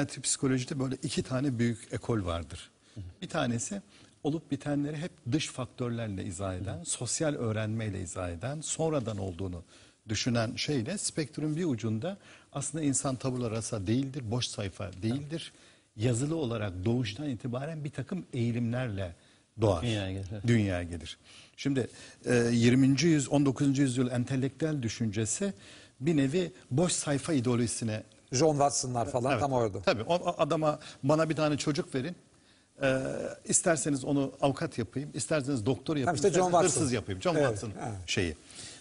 Alternatif psikolojide böyle iki tane büyük ekol vardır. Bir tanesi olup bitenleri hep dış faktörlerle izah eden, sosyal öğrenmeyle izah eden, sonradan olduğunu düşünen şeyle spektrum bir ucunda aslında insan tabula rasa değildir, boş sayfa değildir. Yazılı olarak doğuştan itibaren bir takım eğilimlerle doğar. dünya gelir. Dünyaya gelir. Şimdi 20. E, yüz 19. yüzyıl entelektüel düşüncesi bir nevi boş sayfa ideolojisine John Watson'lar falan evet, tam orada. Tabii o adama bana bir tane çocuk verin. Ee, isterseniz onu avukat yapayım, isterseniz doktor yapayım, tamam işte John isterseniz hırsız yapayım. John evet, Watson evet. şeyi.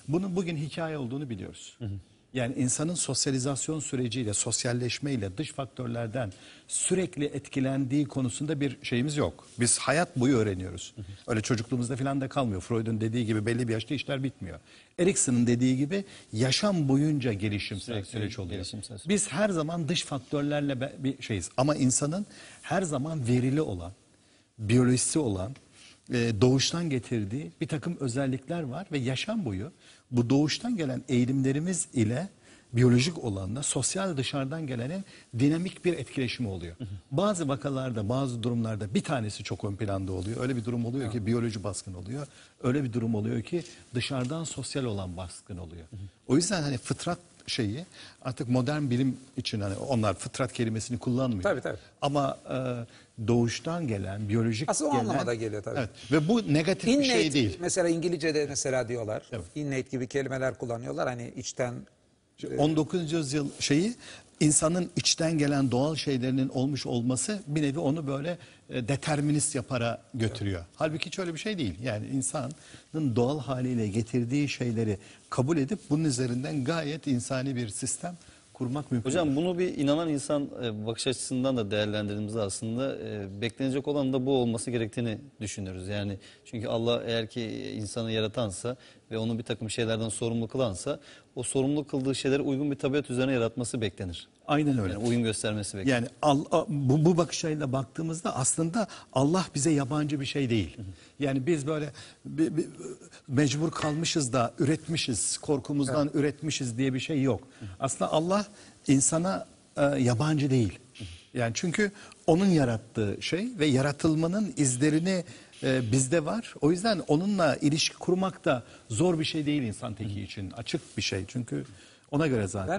Bunun bugün hikaye olduğunu biliyoruz. Hı hı. Yani insanın sosyalizasyon süreciyle, sosyalleşmeyle, dış faktörlerden sürekli etkilendiği konusunda bir şeyimiz yok. Biz hayat boyu öğreniyoruz. Öyle çocukluğumuzda falan da kalmıyor. Freud'un dediği gibi belli bir yaşta işler bitmiyor. Erikson'un dediği gibi yaşam boyunca gelişimsel süreç oluyor. Biz her zaman dış faktörlerle bir şeyiz. Ama insanın her zaman verili olan, biyolojisi olan, e, doğuştan getirdiği bir takım özellikler var ve yaşam boyu bu doğuştan gelen eğilimlerimiz ile biyolojik olanla sosyal dışarıdan gelenin dinamik bir etkileşimi oluyor. Hı hı. Bazı vakalarda, bazı durumlarda bir tanesi çok ön planda oluyor. Öyle bir durum oluyor ya. ki biyoloji baskın oluyor. Öyle bir durum oluyor ki dışarıdan sosyal olan baskın oluyor. Hı hı. O yüzden hani fıtrat şeyi artık modern bilim için hani onlar fıtrat kelimesini kullanmıyor. Tabii tabii. Ama e, doğuştan gelen, biyolojik Aslında gelen. Aslında o anlamada geliyor tabii. Evet. Ve bu negatif innate, bir şey değil. Mesela İngilizce'de mesela diyorlar. Evet. Innate gibi kelimeler kullanıyorlar. Hani içten 19. yüzyıl şeyi insanın içten gelen doğal şeylerinin olmuş olması bir nevi onu böyle e, determinist yapara götürüyor. Evet. Halbuki hiç öyle bir şey değil. Yani insanın doğal haliyle getirdiği şeyleri kabul edip bunun üzerinden gayet insani bir sistem kurmak mümkün. Hocam bunu bir inanan insan e, bakış açısından da değerlendirdiğimizde aslında e, beklenecek olan da bu olması gerektiğini düşünürüz. Yani çünkü Allah eğer ki insanı yaratansa ve onu bir takım şeylerden sorumlu kılansa o sorumlu kıldığı şeylere uygun bir tabiat üzerine yaratması beklenir. Aynen öyle. Yani uyum göstermesi beklenir. Yani bu, bu bakış açıyla baktığımızda aslında Allah bize yabancı bir şey değil. Yani biz böyle bir, bir, mecbur kalmışız da üretmişiz, korkumuzdan evet. üretmişiz diye bir şey yok. Aslında Allah insana e, yabancı değil. Yani çünkü onun yarattığı şey ve yaratılmanın izlerini e, bizde var. O yüzden onunla ilişki kurmak da zor bir şey değil insan teki için. Açık bir şey çünkü ona göre zaten. Ben